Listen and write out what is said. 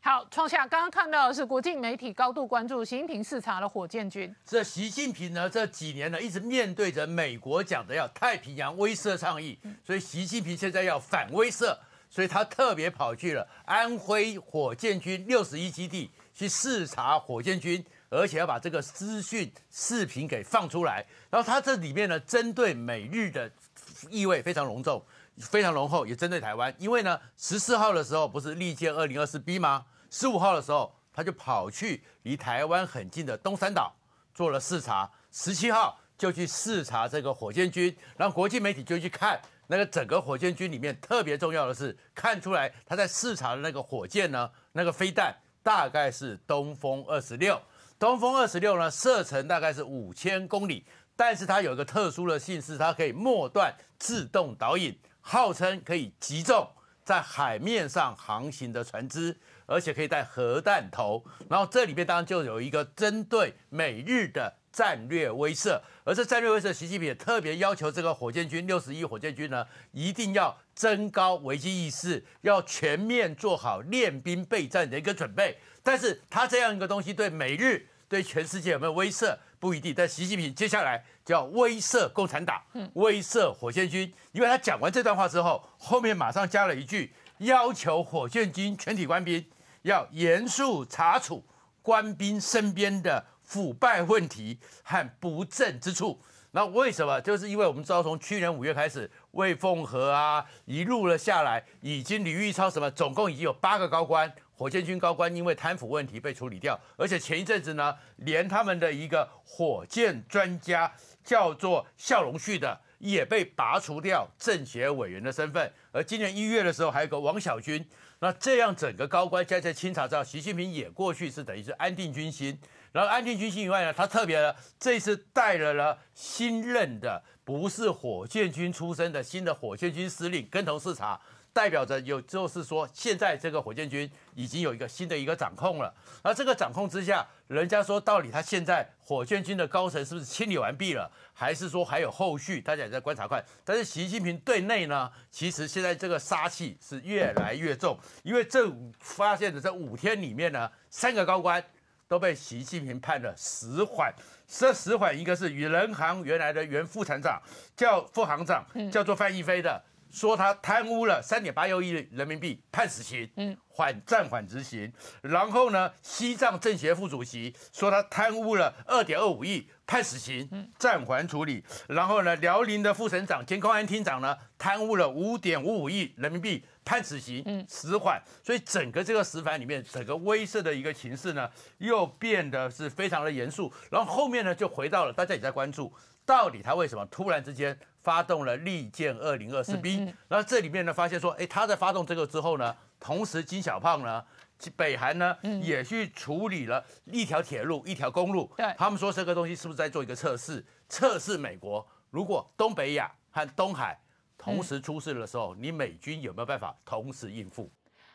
好，创夏刚刚看到的是国际媒体高度关注习近平视察的火箭军。这习近平呢这几年呢一直面对着美国讲的要太平洋威慑倡议，所以习近平现在要反威慑，所以他特别跑去了安徽火箭军六十一基地去视察火箭军，而且要把这个资讯视频给放出来。然后他这里面呢针对美日的意味非常隆重。非常浓厚，也针对台湾，因为呢，十四号的时候不是历届二零二四 B 吗？十五号的时候他就跑去离台湾很近的东山岛做了视察，十七号就去视察这个火箭军，然后国际媒体就去看那个整个火箭军里面特别重要的是，看出来他在视察的那个火箭呢，那个飞弹大概是东风二十六，东风二十六呢射程大概是五千公里，但是它有一个特殊的性质，它可以末段自动导引。号称可以击中在海面上航行的船只，而且可以带核弹头。然后这里面当然就有一个针对美日的战略威慑，而这战略威慑习近平也特别要求这个火箭军六十一火箭军呢，一定要增高危机意识，要全面做好练兵备战的一个准备。但是他这样一个东西对美日。对全世界有没有威慑不一定，但习近平接下来就要威慑共产党，威慑火箭军，因为他讲完这段话之后，后面马上加了一句，要求火箭军全体官兵要严肃查处官兵身边的腐败问题和不正之处。那为什么？就是因为我们知道，从去年五月开始，魏凤和啊一路了下来，已经李玉超什么，总共已经有八个高官，火箭军高官因为贪腐问题被处理掉，而且前一阵子呢，连他们的一个火箭专家叫做笑容旭的也被拔除掉政协委员的身份。而今年一月的时候，还有个王小军。那这样整个高官在在清查之后，习近平也过去是等于是安定军心。然后安定军心以外呢，他特别这次带了了新任的，不是火箭军出身的新的火箭军司令跟同视察，代表着有就是说现在这个火箭军已经有一个新的一个掌控了。而这个掌控之下，人家说到底他现在火箭军的高层是不是清理完毕了，还是说还有后续？大家也在观察看。但是习近平对内呢，其实现在这个杀气是越来越重，因为这发现的这五天里面呢，三个高官。都被习近平判了死缓，这死缓一个是与人行原来的原副厂长，叫副行长，叫做范一飞的。说他贪污了三点八六亿人民币，判死刑，嗯，缓暂缓执行。然后呢，西藏政协副主席说他贪污了二点二五亿，判死刑，嗯，暂缓处理。然后呢，辽宁的副省长、兼公安厅长呢，贪污了五点五五亿人民币，判死刑，嗯，死缓。所以整个这个死法里面，整个威慑的一个情势呢，又变得是非常的严肃。然后后面呢，就回到了大家也在关注。到底他为什么突然之间发动了利剑二零二四 B？然后这里面呢，发现说，哎，他在发动这个之后呢，同时金小胖呢，北韩呢也去处理了一条铁路、一条公路。对，他们说这个东西是不是在做一个测试？测试美国，如果东北亚和东海同时出事的时候，你美军有没有办法同时应付？